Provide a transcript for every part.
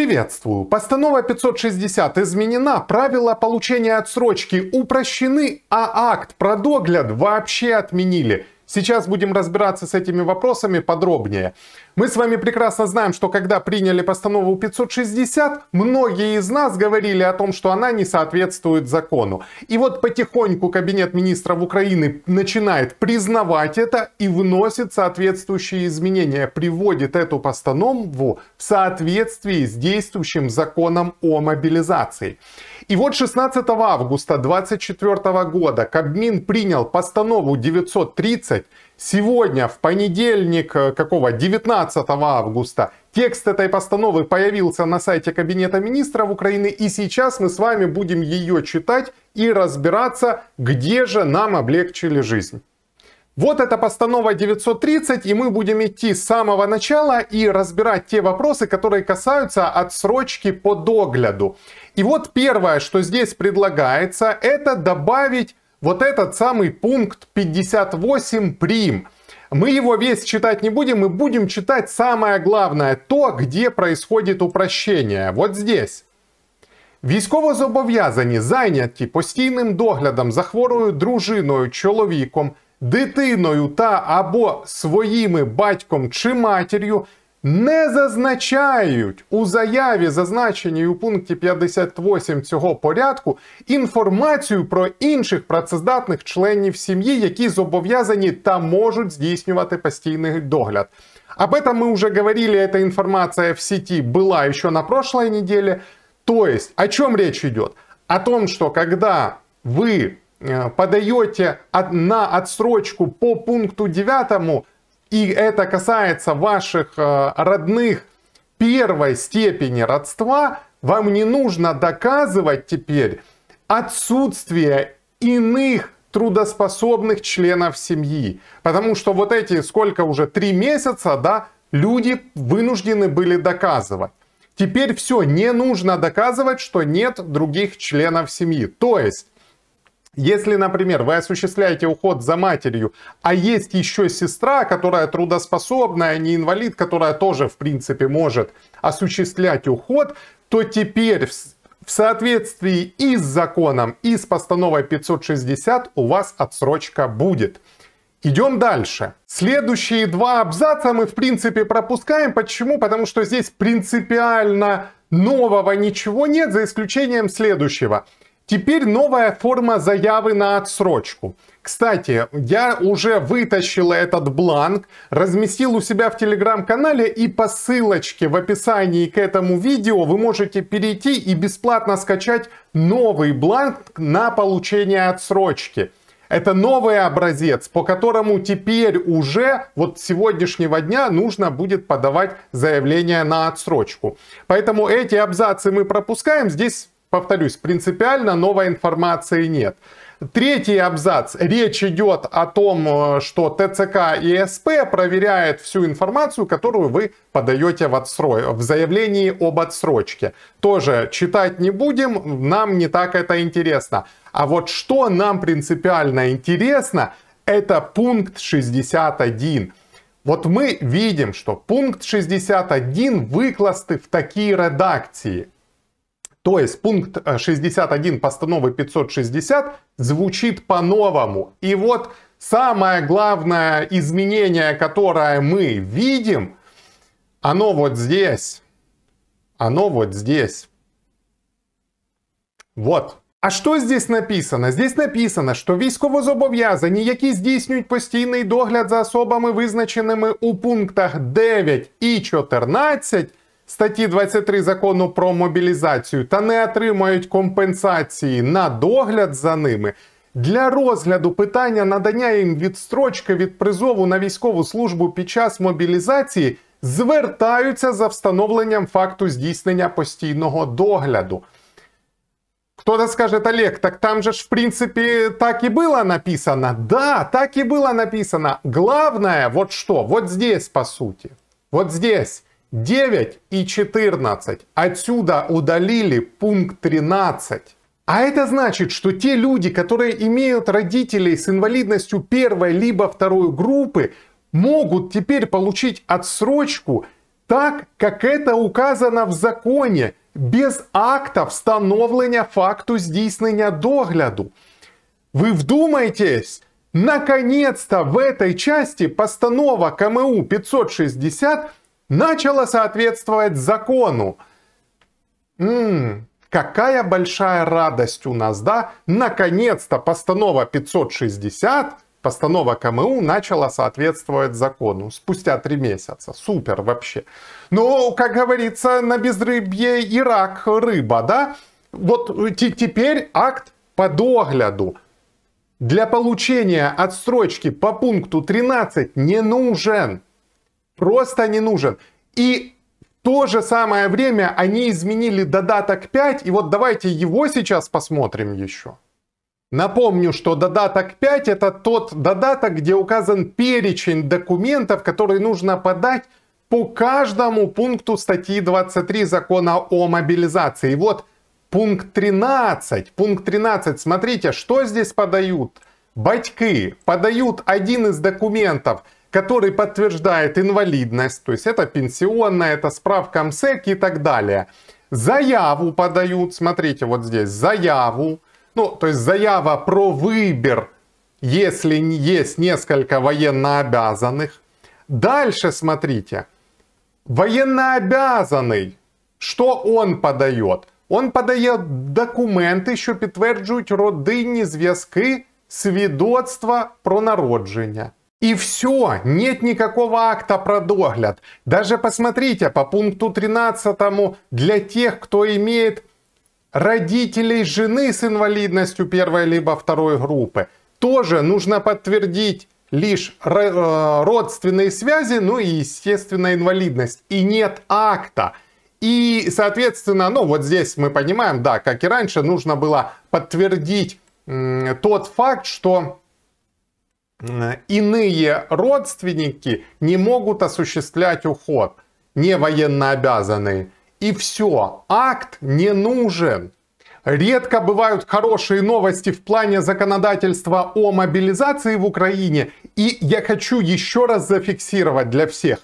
Приветствую! Постанова 560 изменена, правила получения отсрочки упрощены, а акт про догляд вообще отменили. Сейчас будем разбираться с этими вопросами подробнее. Мы с вами прекрасно знаем, что когда приняли постанову 560, многие из нас говорили о том, что она не соответствует закону. И вот потихоньку Кабинет министров Украины начинает признавать это и вносит соответствующие изменения, приводит эту постанову в соответствии с действующим законом о мобилизации. И вот 16 августа 2024 года Кабмин принял постанову 930, Сегодня, в понедельник, э, какого, 19 августа, текст этой постановы появился на сайте Кабинета министров Украины, и сейчас мы с вами будем ее читать и разбираться, где же нам облегчили жизнь. Вот эта постанова 930, и мы будем идти с самого начала и разбирать те вопросы, которые касаются отсрочки по догляду. И вот первое, что здесь предлагается, это добавить вот этот самый пункт 58 прим. Мы его весь читать не будем, мы будем читать самое главное, то, где происходит упрощение. Вот здесь. Військовозобов'язані зайняті постійним доглядом за хворою дружиною, чоловіком, дитиною та або своїми батьком чи матір'ю не зазначають у заяві, зазначеній у пункті 58 цього порядку, інформацію про інших працездатних членів сім'ї, які зобов'язані та можуть здійснювати постійний догляд. Об этом мы уже говорили, эта информация в сети была еще на прошлой неделе. То есть, о чем речь идет? О том, что когда вы э, подаете на отсрочку по пункту 9, и это касается ваших э, родных первой степени родства, вам не нужно доказывать теперь отсутствие иных трудоспособных членов семьи. Потому что вот эти, сколько уже, три месяца, да, люди вынуждены были доказывать. Теперь все, не нужно доказывать, что нет других членов семьи. То есть если, например, вы осуществляете уход за матерью, а есть еще сестра, которая трудоспособная, а не инвалид, которая тоже, в принципе, может осуществлять уход, то теперь в соответствии и с законом, и с постановой 560 у вас отсрочка будет. Идем дальше. Следующие два абзаца мы в принципе пропускаем. Почему? Потому что здесь принципиально нового ничего нет, за исключением следующего. Теперь новая форма заявы на отсрочку. Кстати, я уже вытащил этот бланк, разместил у себя в телеграм-канале и по ссылочке в описании к этому видео вы можете перейти и бесплатно скачать новый бланк на получение отсрочки. Это новый образец, по которому теперь уже вот с сегодняшнего дня нужно будет подавать заявление на отсрочку. Поэтому эти абзацы мы пропускаем. Здесь повторюсь, принципиально новой информации нет. Третий абзац. Речь идет о том, э, что ТЦК и СП проверяют всю информацию, которую вы подаете в, отсрой... в заявлении об отсрочке. Тоже читать не будем, нам не так это интересно. А вот что нам принципиально интересно, это пункт 61. Вот мы видим, что пункт 61 выкласты в такие редакции. То есть пункт 61 э, постановы 560 звучит по-новому. И вот самое главное изменение, которое мы видим, оно вот здесь. Оно вот здесь. Вот. А что здесь написано? Здесь написано, что що військовозобов'язані, які здійснюють постійний догляд за особами, визначеними у пунктах 9 і 14, статті 23 закону про мобілізацію та не отримають компенсації на догляд за ними. Для розгляду питання надання їм відстрочки від призову на військову службу під час мобілізації звертаються за встановленням факту здійснення постійного догляду. Хто то скажет, Олег, так там же ж в принципі, так і було написано. Да, так і було написано. Главное, вот что, вот здесь по сути, вот здесь. 9 и 14. Отсюда удалили пункт 13. А это значит, что те люди, которые имеют родителей с инвалидностью первой либо второй группы, могут теперь получить отсрочку так, как это указано в законе, без акта встановлення факту здійснення догляду. Вы вдумайтесь, наконец-то в этой части постанова КМУ 560 начало соответствовать закону. Ммм, какая большая радость у нас, да? Наконец-то постанова 560, постанова КМУ начала соответствовать закону спустя три месяца. Супер вообще. Но, ну, как говорится, на безрыбье и рак рыба, да? Вот э, теперь акт по догляду. Для получения отстрочки по пункту 13 не нужен просто не нужен. И в то же самое время они изменили додаток 5, и вот давайте его сейчас посмотрим еще. Напомню, что додаток 5 это тот додаток, где указан перечень документов, которые нужно подать по каждому пункту статьи 23 закона о мобилизации. И вот пункт 13, пункт 13, смотрите, что здесь подают. Батьки подают один из документов – который подтверждает инвалидность, то есть это пенсионная, это справка МСЭК и так далее. Заяву подают, смотрите, вот здесь заяву, ну, то есть заява про выбор, если есть несколько военнообязанных. Дальше смотрите, военнообязанный, что он подает? Он подает документы, еще подтверждают родинні зв'язки свідоцтва про народжение. И все, нет никакого акта про догляд. Даже посмотрите по пункту 13 для тех, кто имеет родителей жены с инвалидностью первой либо второй группы, тоже нужно подтвердить лишь э, родственные связи, ну и, естественно, инвалидность. И нет акта. И, соответственно, ну вот здесь мы понимаем, да, как и раньше, нужно было подтвердить тот факт, что Э, иные родственники не могут осуществлять уход, не военно обязанные. И все, акт не нужен. Редко бывают хорошие новости в плане законодательства о мобилизации в Украине. И я хочу еще раз зафиксировать для всех.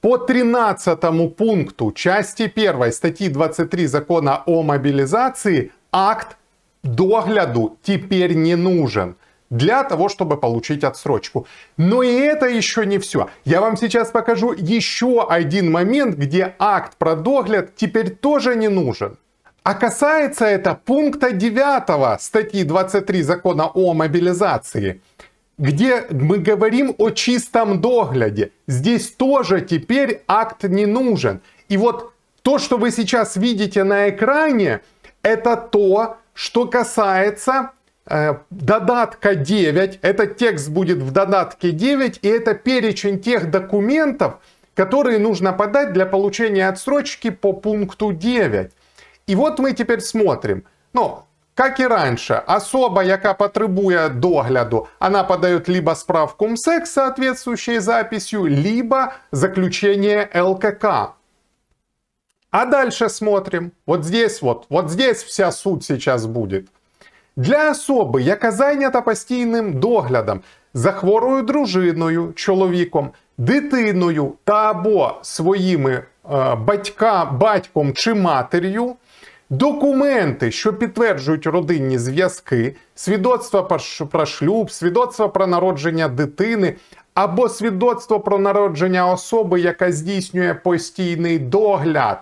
По 13 пункту части 1 статьи 23 закона о мобилизации акт догляду теперь не нужен для того, чтобы получить отсрочку. Но и это еще не все. Я вам сейчас покажу еще один момент, где акт про догляд теперь тоже не нужен. А касается это пункта 9 статьи 23 закона о мобилизации, где мы говорим о чистом догляде. Здесь тоже теперь акт не нужен. И вот то, что вы сейчас видите на экране, это то, что касается Э, додатка 9. Этот текст будет в додатке 9, и это перечень тех документов, которые нужно подать для получения отсрочки по пункту 9. И вот мы теперь смотрим. но как и раньше, особа, яка потребує догляду, Она подає либо справку МСЕК с соответствующей записью, либо заключение ЛКК. А дальше смотрим. Вот здесь вот, вот здесь вся суть сейчас будет. Для особи, яка зайнята постійним доглядом за хворою дружиною, чоловіком, дитиною та або своїми е, батька, батьком чи матір'ю, документи, що підтверджують родинні зв'язки, свідоцтва про шлюб, свідоцтва про народження дитини. Або свідоцтво про народження особи, яка здійснює постійний догляд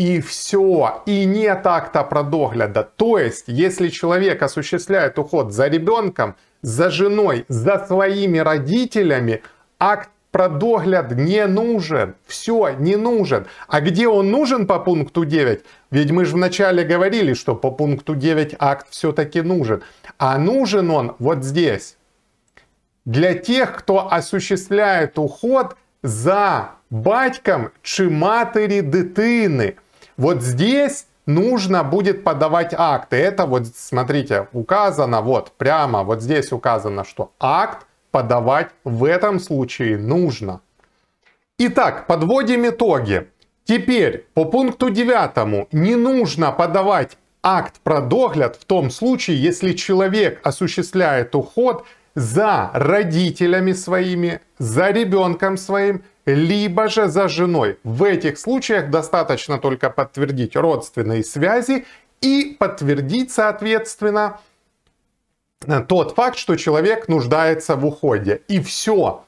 и все. И нет акта продогляда. То есть, если человек осуществляет уход за ребенком, за женой, за своими родителями, акт продогляд не нужен. Все, не нужен. А где он нужен по пункту 9? Ведь мы же вначале говорили, что по пункту 9 акт все-таки нужен. А нужен он вот здесь. Для тех, кто осуществляет уход за батьком чи матери дитини. Вот здесь нужно будет подавать акты. Это вот, смотрите, указано вот прямо, вот здесь указано, что акт подавать в этом случае нужно. Итак, подводим итоги. Теперь по пункту девятому не нужно подавать акт про догляд в том случае, если человек осуществляет уход за родителями своими, за ребенком своим либо же за женой. В этих случаях достаточно только подтвердить родственные связи и подтвердить, соответственно, э, тот факт, что человек нуждается в уходе. И все.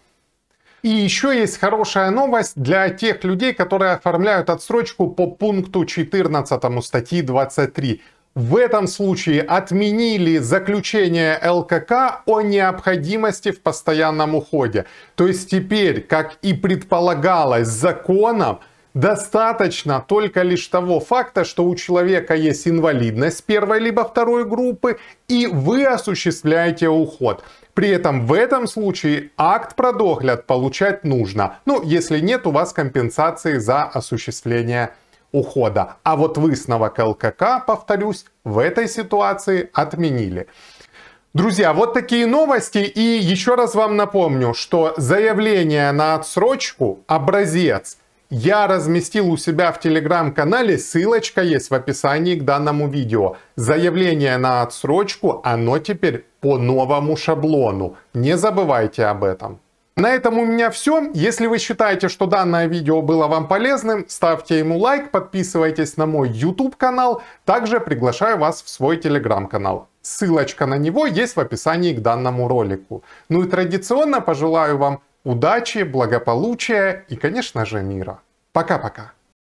И еще есть хорошая новость для тех людей, которые оформляют отсрочку по пункту 14 статьи 23 в этом случае отменили заключение ЛКК о необходимости в постоянном уходе. То есть теперь, как и предполагалось законом, достаточно только лишь того факта, что у человека есть инвалидность первой либо второй группы, и вы осуществляете уход. При этом в этом случае акт про продогляд получать нужно. Ну, если нет у вас компенсации за осуществление ухода. А вот выставок КЛКК, повторюсь, в этой ситуации отменили. Друзья, вот такие новости. И еще раз вам напомню, что заявление на отсрочку, образец, я разместил у себя в телеграм-канале, ссылочка есть в описании к данному видео. Заявление на отсрочку, оно теперь по новому шаблону. Не забывайте об этом. На этом у меня все. Если вы считаете, что данное видео было вам полезным, ставьте ему лайк, подписывайтесь на мой YouTube канал. Также приглашаю вас в свой Telegram канал. Ссылочка на него есть в описании к данному ролику. Ну и традиционно пожелаю вам удачи, благополучия и, конечно же, мира. Пока-пока.